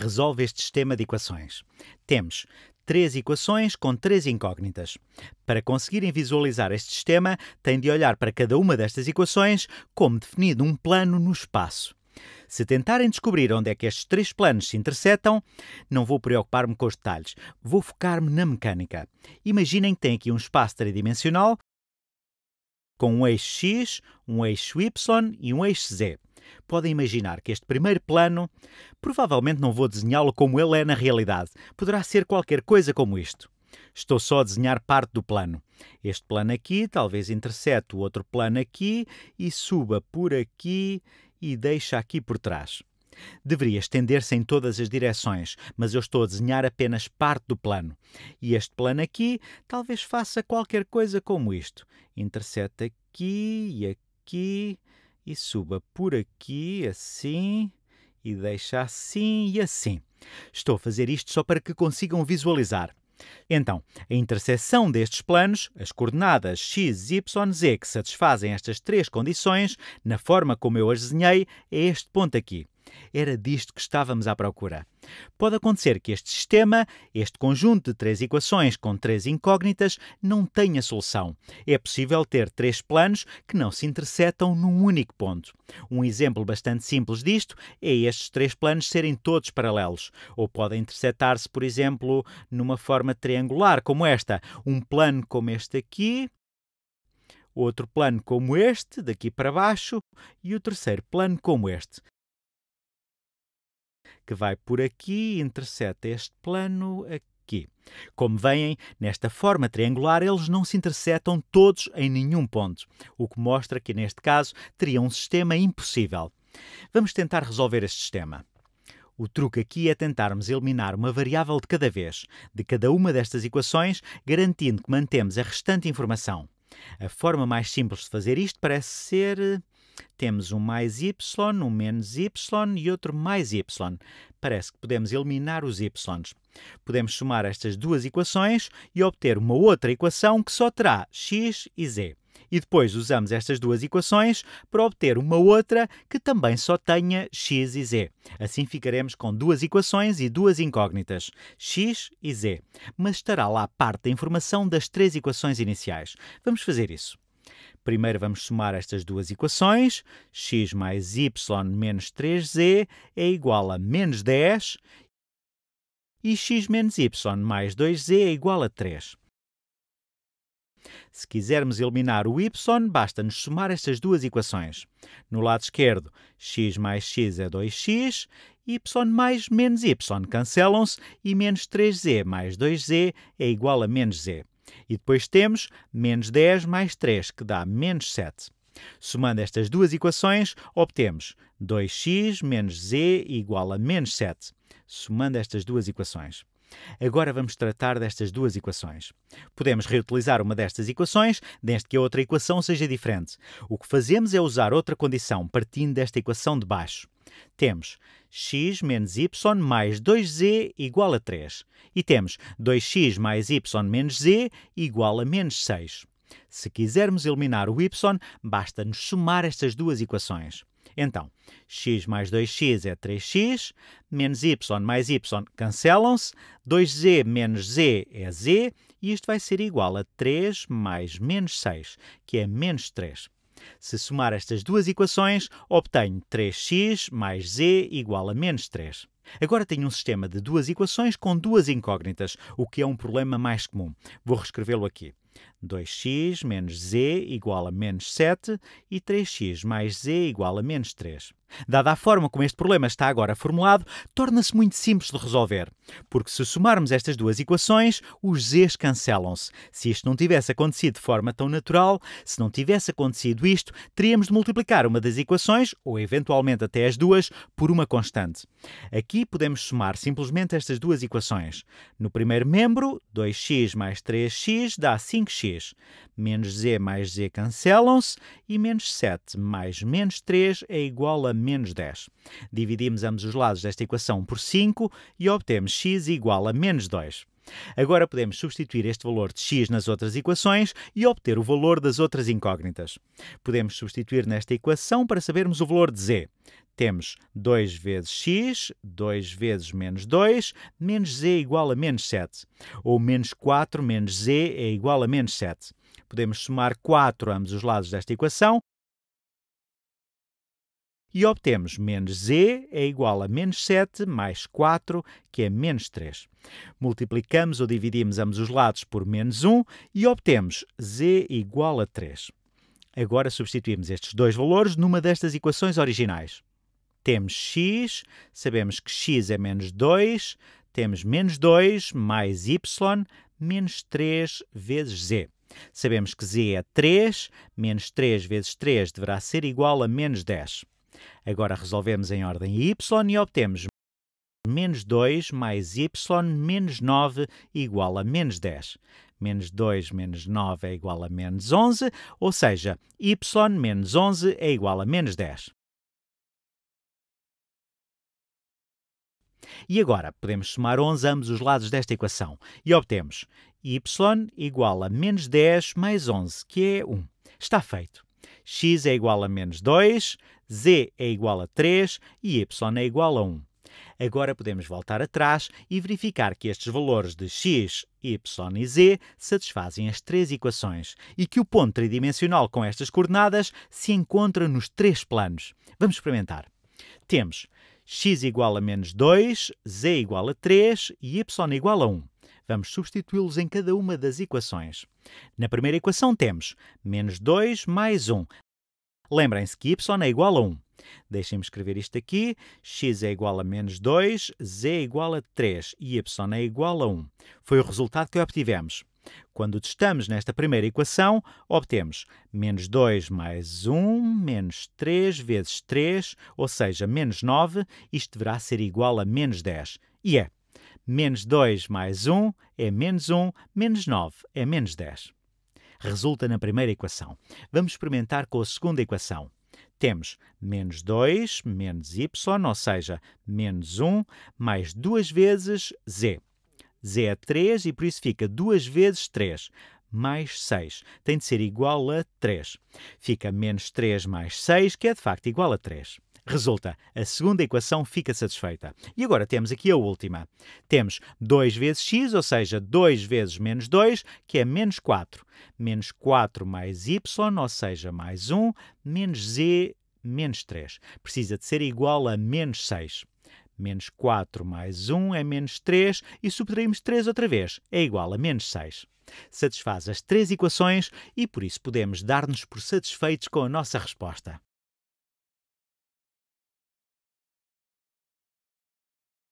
resolve este sistema de equações. Temos três equações com três incógnitas. Para conseguirem visualizar este sistema, têm de olhar para cada uma destas equações como definido um plano no espaço. Se tentarem descobrir onde é que estes três planos se intersetam, não vou preocupar-me com os detalhes, vou focar-me na mecânica. Imaginem que tem aqui um espaço tridimensional com um eixo x, um eixo y e um eixo z podem imaginar que este primeiro plano, provavelmente não vou desenhá-lo como ele é na realidade, poderá ser qualquer coisa como isto. Estou só a desenhar parte do plano. Este plano aqui, talvez intercepte o outro plano aqui e suba por aqui e deixa aqui por trás. Deveria estender-se em todas as direções, mas eu estou a desenhar apenas parte do plano. E este plano aqui talvez faça qualquer coisa como isto. Intercepta aqui e aqui e suba por aqui, assim, e deixa assim e assim. Estou a fazer isto só para que consigam visualizar. Então, a interseção destes planos, as coordenadas x, y, z que satisfazem estas três condições, na forma como eu as desenhei, é este ponto aqui. Era disto que estávamos à procura. Pode acontecer que este sistema, este conjunto de três equações com três incógnitas, não tenha solução. É possível ter três planos que não se intersetam num único ponto. Um exemplo bastante simples disto é estes três planos serem todos paralelos, ou podem intersetar-se, por exemplo, numa forma triangular como esta. Um plano como este aqui, outro plano como este, daqui para baixo, e o terceiro plano como este que vai por aqui e intercepta este plano aqui. Como veem, nesta forma triangular eles não se interceptam todos em nenhum ponto, o que mostra que neste caso teria um sistema impossível. Vamos tentar resolver este sistema. O truque aqui é tentarmos eliminar uma variável de cada vez, de cada uma destas equações, garantindo que mantemos a restante informação. A forma mais simples de fazer isto parece ser eh, temos um mais y, um menos y e outro mais y. Parece que podemos eliminar os y's. Podemos somar estas duas equações e obter uma outra equação que só terá x e z. E depois usamos estas duas equações para obter uma outra que também só tenha x e z. Assim ficaremos com duas equações e duas incógnitas, x e z. Mas estará lá parte da informação das três equações iniciais. Vamos fazer isso. Primeiro vamos somar estas duas equações, x mais y menos 3z é igual a menos 10 e x menos y mais 2z é igual a 3. Se quisermos eliminar o y, basta-nos somar estas duas equações. No lado esquerdo, x mais x é 2x, y mais menos y cancelam-se e menos 3z mais 2z é igual a menos z. E depois temos menos 10 mais 3, que dá menos 7. Somando estas duas equações, obtemos 2x menos z igual a menos 7. Somando estas duas equações. Agora vamos tratar destas duas equações. Podemos reutilizar uma destas equações, desde que a outra equação seja diferente. O que fazemos é usar outra condição, partindo desta equação de baixo. Temos x menos y mais 2z igual a 3. E temos 2x mais y menos z igual a menos 6. Se quisermos eliminar o y, basta-nos somar estas duas equações. Então, x mais 2x é 3x, menos y mais y cancelam-se, 2z menos z é z, e isto vai ser igual a 3 mais menos 6, que é menos 3. Se somar estas duas equações, obtenho 3x mais z igual a menos 3. Agora tenho um sistema de duas equações com duas incógnitas, o que é um problema mais comum. Vou reescrevê-lo aqui. 2x menos z igual a menos 7 e 3x mais z igual a menos 3. Dada a forma como este problema está agora formulado, torna-se muito simples de resolver, porque se somarmos estas duas equações, os z's cancelam-se. Se isto não tivesse acontecido de forma tão natural, se não tivesse acontecido isto, teríamos de multiplicar uma das equações, ou eventualmente até as duas, por uma constante. Aqui podemos somar simplesmente estas duas equações. No primeiro membro, 2x mais 3x dá 5x português. Menos z mais z cancelam-se e menos 7 mais menos 3 é igual a menos 10. Dividimos ambos os lados desta equação por 5 e obtemos x igual a menos 2. Agora podemos substituir este valor de x nas outras equações e obter o valor das outras incógnitas. Podemos substituir nesta equação para sabermos o valor de z. Temos 2 vezes x, 2 vezes menos 2, menos z é igual a menos 7. Ou menos 4 menos z é igual a menos 7. Podemos somar 4 a ambos os lados desta equação e obtemos menos z é igual a menos 7 mais 4, que é menos 3. Multiplicamos ou dividimos ambos os lados por menos 1 e obtemos z igual a 3. Agora substituímos estes dois valores numa destas equações originais. Temos x, sabemos que x é menos 2, temos menos 2 mais y menos 3 vezes z. Sabemos que z é 3, menos 3 vezes 3 deverá ser igual a menos 10. Agora resolvemos em ordem y e obtemos menos 2 mais y menos 9 igual a menos 10. Menos 2 menos 9 é igual a menos 11, ou seja, y menos 11 é igual a menos 10. E agora, podemos somar 11 ambos os lados desta equação e obtemos y igual a menos 10 mais 11, que é 1. Está feito x é igual a menos 2, z é igual a 3 e y é igual a 1. Agora podemos voltar atrás e verificar que estes valores de x, y e z satisfazem as três equações e que o ponto tridimensional com estas coordenadas se encontra nos três planos. Vamos experimentar. Temos x igual a menos 2, z igual a 3 e y igual a 1. Vamos substituí-los em cada uma das equações. Na primeira equação temos menos 2 mais 1. Lembrem-se que y é igual a 1. Deixem-me escrever isto aqui. x é igual a menos 2, z é igual a 3 e y é igual a 1. Foi o resultado que obtivemos. Quando testamos nesta primeira equação, obtemos menos 2 mais 1 menos 3 vezes 3, ou seja, menos 9. Isto deverá ser igual a menos 10. E é. Menos 2 mais 1 é menos 1, menos 9 é menos 10. Resulta na primeira equação. Vamos experimentar com a segunda equação. Temos menos 2 menos y, ou seja, menos 1 mais 2 vezes z. z é 3 e por isso fica 2 vezes 3 mais 6. Tem de ser igual a 3. Fica menos 3 mais 6, que é de facto igual a 3. Resulta, a segunda equação fica satisfeita. E agora temos aqui a última. Temos 2 vezes x, ou seja, 2 vezes menos 2, que é menos 4. Menos 4 mais y, ou seja, mais 1, menos z, menos 3. Precisa de ser igual a menos 6. Menos 4 mais 1 é menos 3 e subtraímos 3 outra vez, é igual a menos 6. Satisfaz as três equações e por isso podemos dar-nos por satisfeitos com a nossa resposta.